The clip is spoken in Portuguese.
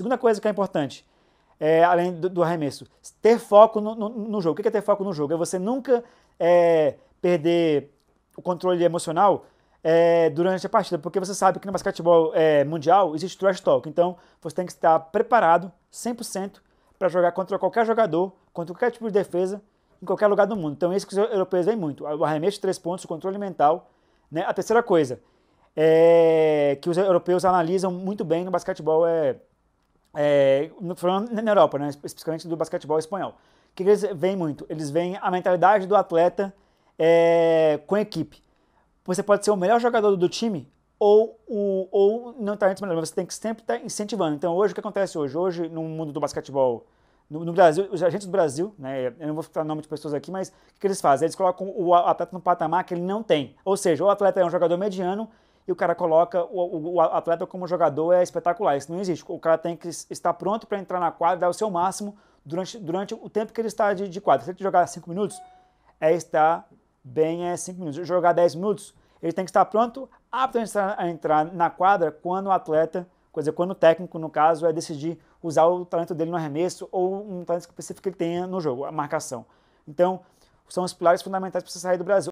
Segunda coisa que é importante, é, além do, do, arremesso, ter foco no, no, no, jogo. O que é ter foco no jogo? É você nunca é, perder o controle emocional é, durante a partida, porque você sabe que no basquetebol é, mundial existe trash talk, então você tem que estar preparado 100% para jogar contra qualquer jogador, contra qualquer tipo de defesa, em qualquer lugar do mundo. Então, é isso que os europeus veem muito: o arremesso de três pontos, o controle mental. Né? A terceira coisa é que os europeus analisam muito bem no basquetebol é é, no, falando na Europa, né, especificamente do basquetebol espanhol. O que eles veem muito? Eles veem a mentalidade do atleta é, com equipe. Você pode ser o melhor jogador do time ou, o, ou não estar tá entre os melhores, você tem que sempre estar tá incentivando. Então, hoje, o que acontece hoje? Hoje, no mundo do basquetebol, no, no Brasil, os agentes do Brasil, né, eu não vou citar nome de pessoas aqui, mas o que eles fazem? Eles colocam o atleta no patamar que ele não tem. Ou seja, o atleta é um jogador mediano e o cara coloca o, o, atleta como jogador é espetacular. Isso não existe. O cara tem que estar pronto para entrar na quadra, dar o seu máximo durante, durante o tempo que ele está de, de quadra. Se ele jogar 5 minutos, é estar bem é 5 minutos. Se jogar 10 minutos, ele tem que estar pronto, apto a entrar, a entrar na quadra quando o atleta, quer dizer, quando o técnico, no caso, é decidir usar o talento dele no arremesso ou um talento específico que ele tenha no jogo, a marcação. Então, são os pilares fundamentais para você sair do Brasil.